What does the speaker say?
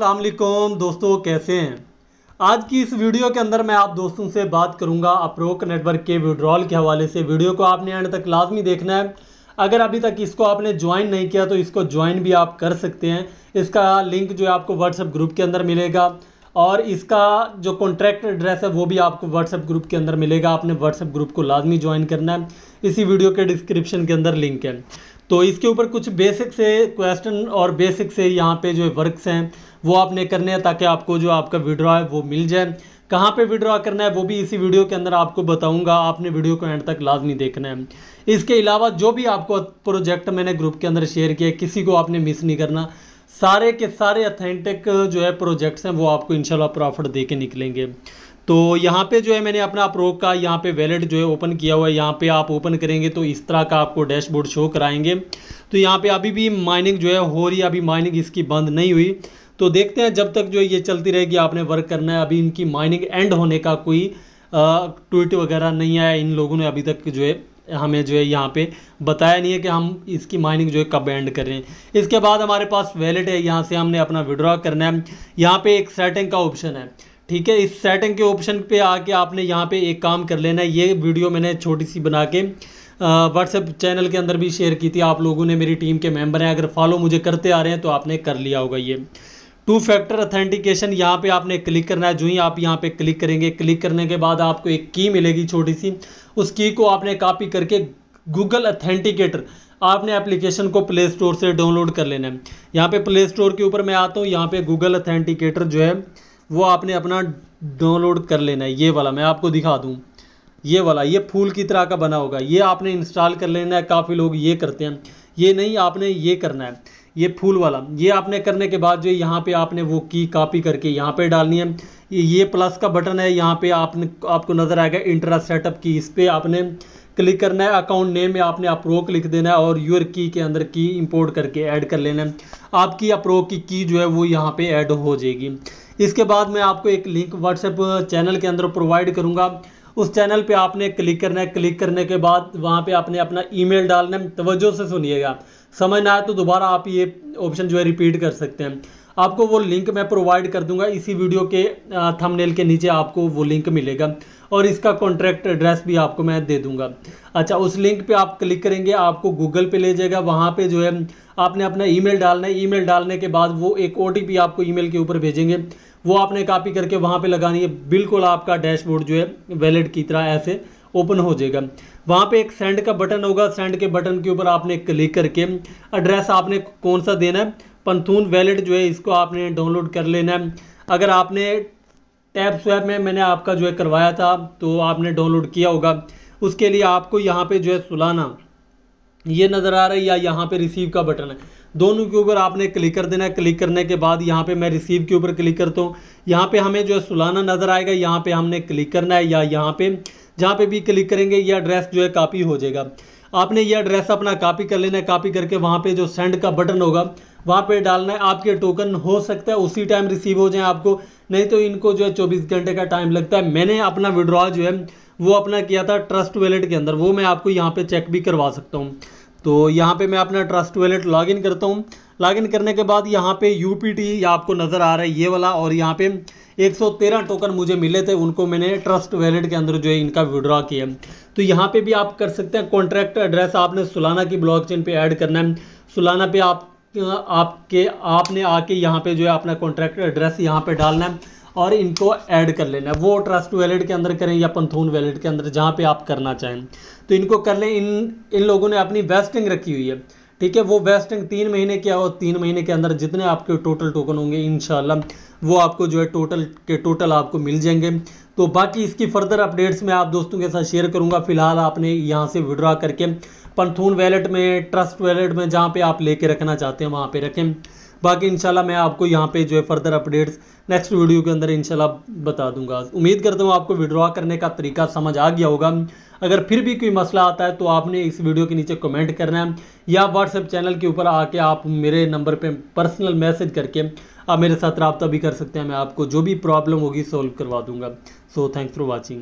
असलम दोस्तों कैसे हैं आज की इस वीडियो के अंदर मैं आप दोस्तों से बात करूंगा अप्रोक नेटवर्क के विड्रॉल के हवाले से वीडियो को आपने एंड तक लाजमी देखना है अगर अभी तक इसको आपने ज्वाइन नहीं किया तो इसको ज्वाइन भी आप कर सकते हैं इसका लिंक जो है आपको व्हाट्सएप ग्रुप के अंदर मिलेगा और इसका जो कॉन्ट्रैक्ट एड्रेस है वो भी आपको व्हाट्सएप ग्रुप के अंदर मिलेगा आपने व्हाट्सएप ग्रुप को लाजमी ज्वाइन करना है इसी वीडियो के डिस्क्रिप्शन के अंदर लिंक है तो इसके ऊपर कुछ बेसिक से क्वेश्चन और बेसिक से यहाँ पे जो वर्क्स हैं वो आपने करने हैं ताकि आपको जो आपका विड्रॉ है वो मिल जाए कहाँ पे विड्रॉ करना है वो भी इसी वीडियो के अंदर आपको बताऊंगा आपने वीडियो को एंड तक लाजमी देखना है इसके अलावा जो भी आपको प्रोजेक्ट मैंने ग्रुप के अंदर शेयर किया किसी को आपने मिस नहीं करना सारे के सारे अथेंटिक जो है प्रोजेक्ट्स हैं वो आपको इनशाला प्रॉफिट दे के निकलेंगे तो यहाँ पे जो है मैंने अपना अप्रोक का यहाँ पे वैलेट जो है ओपन किया हुआ है यहाँ पे आप ओपन करेंगे तो इस तरह का आपको डैशबोर्ड शो कराएंगे तो यहाँ पे अभी भी माइनिंग जो है हो रही है अभी माइनिंग इसकी बंद नहीं हुई तो देखते हैं जब तक जो ये चलती रहेगी आपने वर्क करना है अभी इनकी माइनिंग एंड होने का कोई ट्वीट वगैरह नहीं आया इन लोगों ने अभी तक जो है हमें जो है यहाँ पे बताया नहीं है कि हम इसकी माइनिंग जो है कब एंड कर रहे हैं इसके बाद हमारे पास वैलेट है यहाँ से हमने अपना विड्रॉ करना है यहाँ पे एक सेटिंग का ऑप्शन है ठीक है इस सेटिंग के ऑप्शन पे आके आपने यहाँ पे एक काम कर लेना है ये वीडियो मैंने छोटी सी बना के व्हाट्सएप चैनल के अंदर भी शेयर की थी आप लोगों ने मेरी टीम के मेंबर हैं अगर फॉलो मुझे करते आ रहे हैं तो आपने कर लिया होगा ये टू फैक्टर अथेंटिकेशन यहाँ पे आपने क्लिक करना है जो ही आप यहाँ पे क्लिक करेंगे क्लिक करने के बाद आपको एक की मिलेगी छोटी सी उस की को आपने कॉपी करके गूगल अथेंटिकेटर आपने एप्लीकेशन को प्ले स्टोर से डाउनलोड कर लेना है यहाँ पे प्ले स्टोर के ऊपर मैं आता हूँ यहाँ पे गूगल अथेंटिकेटर जो है वो आपने अपना डाउनलोड कर लेना है ये वाला मैं आपको दिखा दूँ ये वाला ये फूल की तरह का बना होगा ये आपने इंस्टॉल कर लेना है काफ़ी लोग ये करते हैं ये नहीं आपने ये करना है ये फूल वाला ये आपने करने के बाद जो यहाँ पे आपने वो की कॉपी करके यहाँ पे डालनी है ये प्लस का बटन है यहाँ पे आपने आपको नज़र आएगा इंटरा सेटअप की इस पर आपने क्लिक करना है अकाउंट नेम में आपने अप्रोक लिख देना है और यूर की के अंदर की इंपोर्ट करके ऐड कर लेना है आपकी अप्रोक की की जो है वो यहाँ पे ऐड हो जाएगी इसके बाद मैं आपको एक लिंक व्हाट्सएप चैनल के अंदर प्रोवाइड करूँगा उस चैनल पे आपने क्लिक करना है क्लिक करने के बाद वहाँ पे आपने अपना ईमेल डालना है तवज्जो से सुनिएगा समझ ना आए तो दोबारा आप ये ऑप्शन जो है रिपीट कर सकते हैं आपको वो लिंक मैं प्रोवाइड कर दूंगा इसी वीडियो के थंबनेल के नीचे आपको वो लिंक मिलेगा और इसका कॉन्ट्रैक्ट एड्रेस भी आपको मैं दे दूँगा अच्छा उस लिंक पर आप क्लिक करेंगे आपको गूगल पे ले जाएगा वहाँ पर जो है आपने अपना ईमेल डालना है ईमेल डालने के बाद वो एक ओ आपको ईमेल के ऊपर भेजेंगे वो आपने कॉपी करके वहाँ पे लगानी है बिल्कुल आपका डैशबोर्ड जो है वैलिड की तरह ऐसे ओपन हो जाएगा वहाँ पे एक सेंड का बटन होगा सेंड के बटन के ऊपर आपने क्लिक करके एड्रेस आपने कौन सा देना है पंथून वैलिड जो है इसको आपने डाउनलोड कर लेना है अगर आपने टैब स्वैप में मैंने आपका जो है करवाया था तो आपने डाउनलोड किया होगा उसके लिए आपको यहाँ पे जो है सुलाना ये नज़र आ रहा है या यहाँ पे रिसीव का बटन है दोनों के ऊपर आपने क्लिक कर देना है क्लिक करने के बाद यहाँ पे मैं रिसीव के ऊपर क्लिक करता हूँ यहाँ पे हमें जो है सुलाना नज़र आएगा यहाँ पे हमने क्लिक करना है या यहाँ पे जहाँ पे भी क्लिक करेंगे ये एड्रेस जो है कापी हो जाएगा आपने ये एड्रेस अपना कापी कर लेना है कापी करके वहाँ पर जो सेंड का बटन होगा वहाँ पर डालना है आपके टोकन हो सकता है उसी टाइम रिसीव हो जाए आपको नहीं तो इनको जो है चौबीस घंटे का टाइम लगता है मैंने अपना विड्रॉ जो है वो अपना किया था ट्रस्ट वैलेट के अंदर वो मैं आपको यहाँ पे चेक भी करवा सकता हूँ तो यहाँ पे मैं अपना ट्रस्ट वैलेट लॉगिन करता हूँ लॉगिन करने के बाद यहाँ पे यू पी आपको नज़र आ रहा है ये वाला और यहाँ पे 113 टोकन मुझे मिले थे उनको मैंने ट्रस्ट वैलेट के अंदर जो है इनका विड्रॉ किया तो यहाँ पे भी आप कर सकते हैं कॉन्ट्रैक्ट एड्रेस आपने सुलाना की ब्लॉकचेन पे ऐड करना है सुलाना पे आप आपके आपने आके यहाँ पे जो है अपना कॉन्ट्रैक्ट एड्रेस यहाँ पे डालना है और इनको ऐड कर लेना है वो ट्रस्ट वैलेट के अंदर करें या पंथून वैलेट के अंदर जहाँ पे आप करना चाहें तो इनको कर लें इन इन लोगों ने अपनी वेस्टिंग रखी हुई है ठीक है वो वेस्टिंग तीन महीने क्या हो तीन महीने के अंदर जितने आपके टोटल टोकन होंगे इन वो आपको जो है टोटल के टोटल आपको मिल जाएंगे तो बाकी इसकी फर्दर अपडेट्स मैं आप दोस्तों के साथ शेयर करूँगा फिलहाल आपने यहाँ से विड्रा करके पंथून वैलेट में ट्रस्ट वैलेट में जहाँ पर आप ले रखना चाहते हैं वहाँ पर रखें बाकी इंशाल्लाह मैं आपको यहाँ पे जो है फर्दर अपडेट्स नेक्स्ट वीडियो के अंदर इंशाल्लाह बता दूंगा उम्मीद करता हूँ आपको विड्रॉ करने का तरीका समझ आ गया होगा अगर फिर भी कोई मसला आता है तो आपने इस वीडियो के नीचे कमेंट करना है या व्हाट्सएप चैनल के ऊपर आके आप मेरे नंबर पर पर्सनल मैसेज करके आप मेरे साथ रबता भी कर सकते हैं मैं आपको जो भी प्रॉब्लम होगी सॉल्व करवा दूंगा सो थैंक्स फॉर वॉचिंग